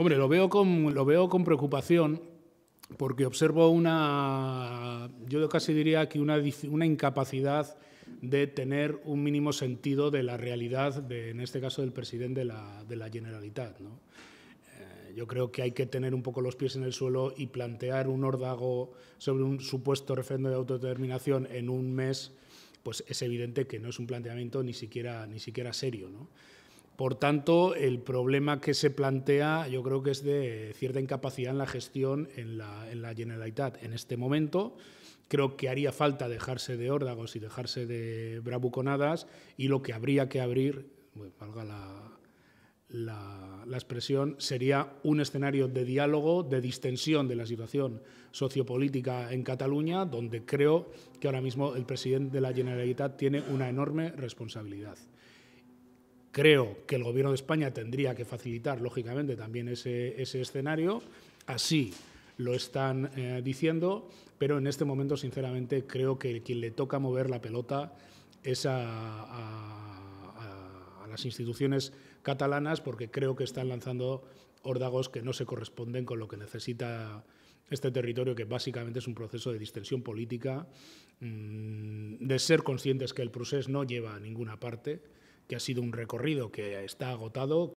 Hombre, lo veo con, lo veo con preocupación porque observo una, yo casi diría que una, incapacidad de tener un mínimo sentido de la realidad, de, en este caso del presidente de la, de Generalitat. Eh, yo creo que hay que tener un poco los pies en el suelo y plantear un órdago sobre un supuesto referendo de autodeterminación en un mes, pues es evidente que no es un planteamiento ni siquiera, ni siquiera serio. ¿no? Por tanto, el problema que se plantea yo creo que es de cierta incapacidad en la gestión en la, Generalitat en este momento. Creo que haría falta dejarse de órdagos y dejarse de bravuconadas y lo que habría que abrir, valga la, expresión, sería un escenario de diálogo, de distensión de la situación sociopolítica en Cataluña, donde creo que ahora mismo el presidente de la Generalitat tiene una enorme responsabilidad. Creo que el Gobierno de España tendría que facilitar, lógicamente, también ese, ese escenario. Así lo están eh, diciendo, pero en este momento, sinceramente, creo que quien le toca mover la pelota es a, a, a las instituciones catalanas, porque creo que están lanzando órdagos que no se corresponden con lo que necesita este territorio, que básicamente es un proceso de distensión política, mm, de ser conscientes que el proceso no lleva a ninguna parte que ha sido un recorrido que está agotado,